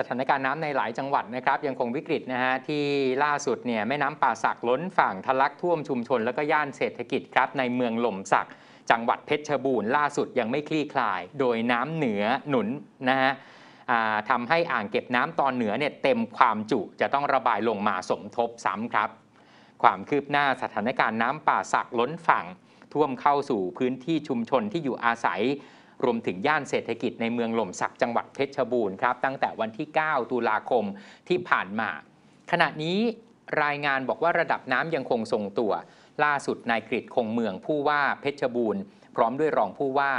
สถานการณ์น้ำในหลายจังหวัดนะครับ ยังคงวิกฤตนะฮะที่ล่าสุดเนี่ยแม่น้ำป่าสักล้นฝั่งทะลักท่วมชุมชนแล้วก็ย่านเศรษฐกิจครับในเมืองหล่มสัก จังหวัดเพชรบูรณ์ล่าสุดยังไม่คลี่คลาย โดยน้ำเหนือหนุนนะฮะทำให้อ่างเก็บน้ำตอนเหนือเนี่ยเต็มความจุจะต้องระบายลงมาสมทบซ้ำครับ ความคืบหน้าสถานการณ์น้ำป่าสักล้นฝั่งท่วมเข้าสู่พื้นที่ชุมชนที่อยู่อาศัยรวมถึงย่านเศรษฐกิจในเมืองหล่มสักจังหวัดเพชรบูรณ์ครับตั้งแต่วันที่ 9 ตุลาคมที่ผ่านมา ขณะนี้รายงานบอกว่าระดับน้ำยังคงทรงตัว ล่าสุดนายกริตคงเมืองผู้ว่าเพชรบูรณ์ พร้อมด้วยรองผู้ว่า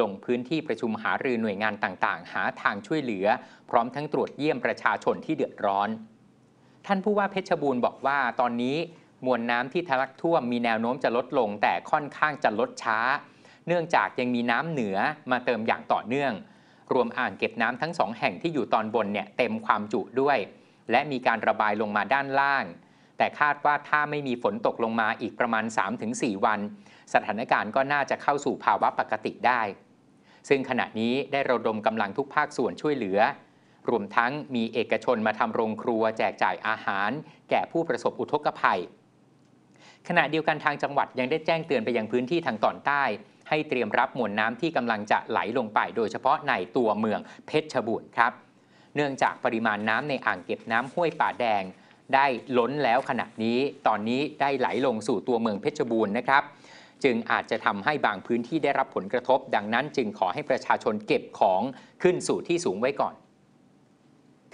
ลงพื้นที่ประชุมหารือหน่วยงานต่าง ๆ หาทางช่วยเหลือ พร้อมทั้งตรวจเยี่ยมประชาชนที่เดือดร้อน ท่านผู้ว่าเพชรบูรณ์บอกว่า ตอนนี้มวลน้ำที่ทะลักท่วมมีแนวโน้มจะลดลง แต่ค่อนข้างจะลดช้าเนื่องจากยังมีน้ำเหนือมาเติมอย่างต่อเนื่อง รวมอ่างเก็บน้ำทั้งสองแห่งที่อยู่ตอนบนเนี่ย เต็มความจุด้วย และมีการระบายลงมาด้านล่าง แต่คาดว่าถ้าไม่มีฝนตกลงมาอีกประมาณ 3-4 วัน สถานการณ์ก็น่าจะเข้าสู่ภาวะปกติได้ ซึ่งขณะนี้ได้ระดมกำลังทุกภาคส่วนช่วยเหลือ รวมทั้งมีเอกชนมาทำโรงครัวแจกจ่ายอาหาร แก่ผู้ประสบอุทกภัยขณะเดียวกันทางจังหวัดยังได้แจ้งเตือนไปยังพื้นที่ทางตอนใต้ ให้เตรียมรับมวลน้ำที่กำลังจะไหลลงไป โดยเฉพาะในตัวเมืองเพชรชบูรณ์ครับ เนื่องจากปริมาณน้ำในอ่างเก็บน้ำห้วยป่าแดงได้ล้นแล้วขณะนี้ ตอนนี้ได้ไหลลงสู่ตัวเมืองเพชรบูรณ์นะครับ จึงอาจจะทำให้บางพื้นที่ได้รับผลกระทบ ดังนั้นจึงขอให้ประชาชนเก็บของขึ้นสู่ที่สูงไว้ก่อน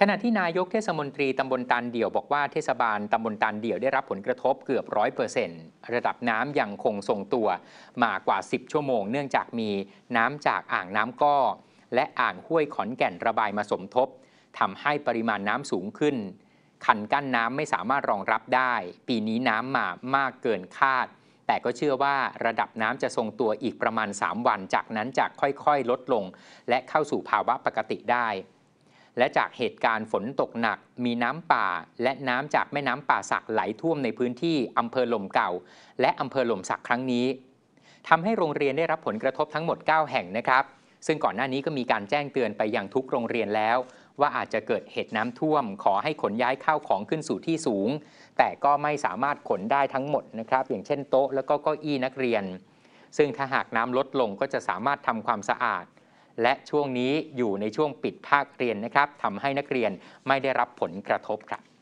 ขณะที่นายกเทศมนตรีตำบลตันเดี่ยวบอกว่าเทศบาลตำบลตันเดี่ยวได้รับผลกระทบเกือบร้อยเปอร์เซ็นต์ระดับน้ำยังคงทรงตัวมากว่า 10 ชั่วโมงเนื่องจากมีน้ำจากอ่างน้ำก้อและอ่างห้วยขอนแก่นระบายมาสมทบทำให้ปริมาณน้ำสูงขึ้น คันกั้นน้ำไม่สามารถรองรับได้ ปีนี้น้ำมามากเกินคาด แต่ก็เชื่อว่าระดับน้ำจะทรงตัวอีกประมาณ 3 วันจากนั้นจะค่อยๆลดลง และเข้าสู่ภาวะปกติได้และจากเหตุการณ์ฝนตกหนักมีน้ำป่า และน้ำจากแม่น้ำป่าสักไหลท่วมในพื้นที่อำเภอหล่มเก่า และอำเภอหล่มสักครั้งนี้ทำให้โรงเรียนได้รับผลกระทบทั้งหมด 9 แห่งนะครับ ซึ่งก่อนหน้านี้ก็มีการแจ้งเตือนไปยังทุกโรงเรียนแล้ว ว่าอาจจะเกิดเหตุน้ำท่วม ขอให้ขนย้ายข้าวของขึ้นสู่ที่สูง แต่ก็ไม่สามารถขนได้ทั้งหมดนะครับอย่างเช่นโต๊ะแล้วก็เก้าอี้นักเรียน ซึ่งถ้าหากน้ำลดลงก็จะสามารถทำความสะอาดและช่วงนี้อยู่ในช่วงปิดภาคเรียนนะครับทำให้นักเรียนไม่ได้รับผลกระทบครับ